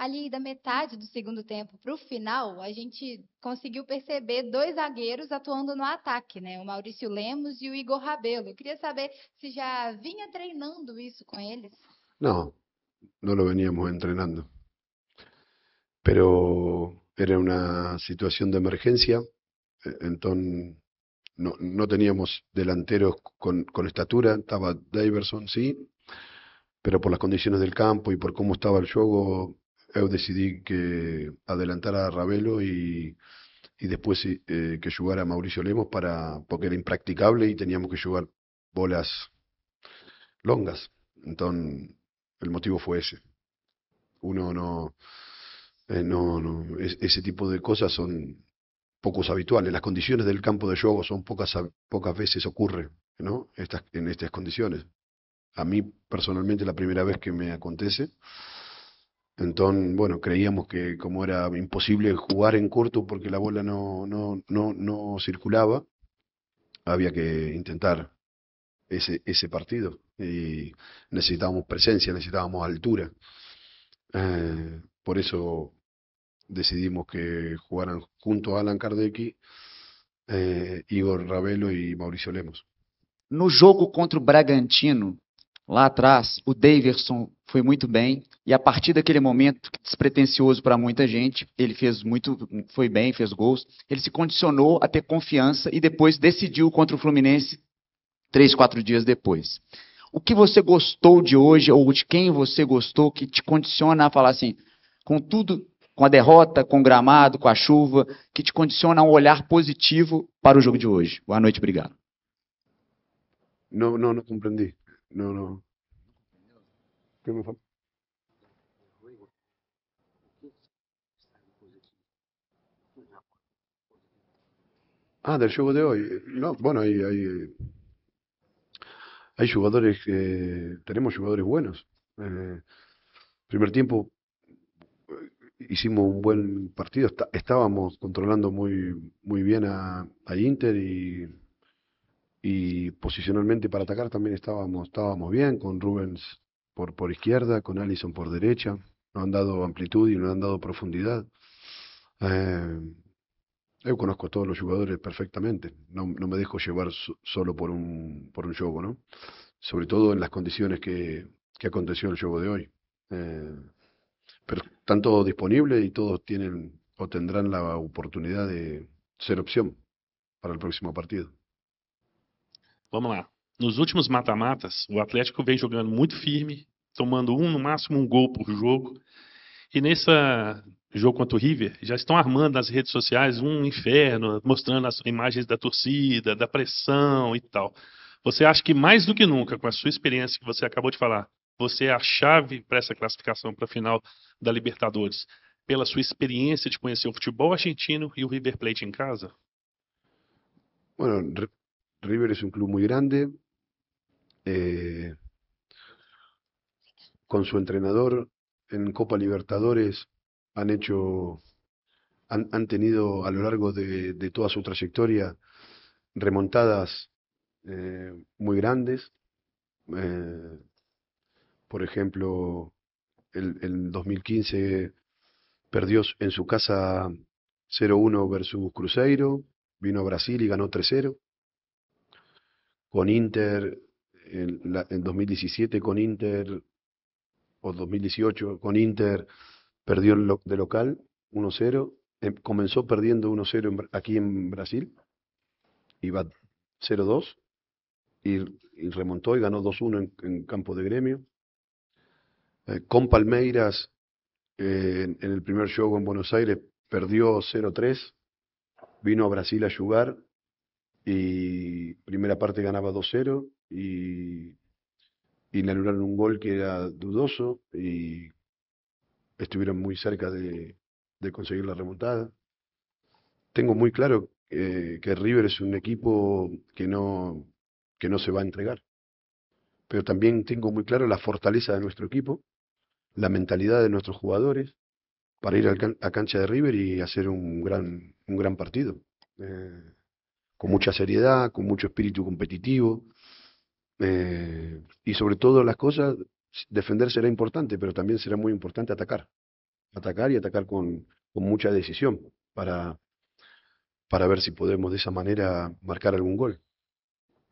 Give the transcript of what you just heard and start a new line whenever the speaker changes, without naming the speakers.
ali da metade do segundo tempo para o final, a gente conseguiu perceber dois zagueiros atuando no ataque, né? O Maurício Lemos e o Igor Rabelo. Eu queria saber se já
vinha treinando isso com eles.
Não, não lo veníamos entrenando. Pero era uma situação de emergência, então eh, não, não tínhamos delanteros com, estatura, estava Daverson, sim, pero por las condiciones del campo y por cómo estaba el juego, Yo decidí que adelantara a Ravelo y, y después eh, que que jugara Mauricio Lemos para porque era impracticable y teníamos que jugar bolas longas. Entonces, el motivo fue ese. Uno no, eh, no, no ese tipo de cosas son pocos habituales. Las condiciones del campo de juego son pocas, pocas veces ocurre, ¿no? Estas, en estas condiciones. A mí personalmente la primera vez que me acontece. Entonces, bueno, creíamos que como era imposible jugar en corto porque la bola no, no, circulaba, había que intentar ese, ese partido. Y necesitábamos presencia, necesitábamos altura. Eh, por eso decidimos que jugaran junto a Alan Kardec, eh, Igor Ravelo y Mauricio Lemos. No juego contra Bragantino, lá atrás, o Daverson foi muito bem. E a partir daquele momento, despretensioso para muita gente, ele fez muito, foi bem, fez gols. Ele se condicionou a ter confiança e depois decidiu contra o Fluminense três, quatro dias depois. O que você gostou de hoje ou de quem você gostou que te condiciona a falar assim, com tudo, com a derrota, com o gramado, com a chuva, que te condiciona a um olhar positivo para o jogo de hoje? Boa noite, obrigado. Não, não, não compreendi. Não, não. me Ah, del juego de hoy. No, bueno, hay, hay, hay jugadores que. tenemos jugadores buenos. Eh, primer tiempo eh, hicimos un buen partido. estábamos controlando muy, muy bien a, a Inter y, y, posicionalmente para atacar también estábamos, estábamos bien con Rubens por, por izquierda, con Allison por derecha. No han dado amplitud y no han dado profundidad. Eh, yo conozco a todos los jugadores perfectamente. No, me dejo llevar solo por un, por un juego, ¿no? Sobre todo en las condiciones que, que aconteció el juego de hoy. Eh, pero están todos disponibles y todos tienen o tendrán la oportunidad de ser opción
para el próximo partido. Vamos a Nos últimos mata-matas, o Atlético vem jogando muito firme, tomando um, no máximo um gol por jogo. E nesse jogo contra o River, já estão armando nas redes sociais um inferno, mostrando as imagens da torcida, da pressão e tal. Você acha que mais do que nunca, com a sua experiência que você acabou de falar, você é a chave para essa classificação para a final da Libertadores, pela sua experiência de conhecer o futebol argentino e o River Plate em casa?
Bueno, River es un club muy grande, Eh, con su entrenador en Copa Libertadores han hecho, han, tenido a lo largo de, toda su trayectoria remontadas eh, muy grandes. Eh, por ejemplo, en 2015 perdió en su casa 0-1 versus Cruzeiro, vino a Brasil y ganó 3-0. Con Inter en, 2017 con Inter, o 2018 con Inter, perdió de local 1-0, eh, comenzó perdiendo 1-0 aquí en Brasil, iba 0-2, y, remontó y ganó 2-1 en, campo de gremio. Eh, con Palmeiras, eh, en, el primer show en Buenos Aires, perdió 0-3, vino a Brasil a jugar y primera parte ganaba 2-0 y, le anularon un gol que era dudoso y estuvieron muy cerca de, conseguir la remontada. Tengo muy claro que River es un equipo que no, que no se va a entregar, pero también tengo muy claro la fortaleza de nuestro equipo, la mentalidad de nuestros jugadores para ir a, cancha de River y hacer un gran, un gran partido. Eh, con mucha seriedad, con mucho espíritu competitivo. Eh, y sobre todo las cosas, defender será importante, pero también será muy importante atacar. Atacar y atacar con, con mucha decisión para, para ver si podemos de esa manera marcar algún gol.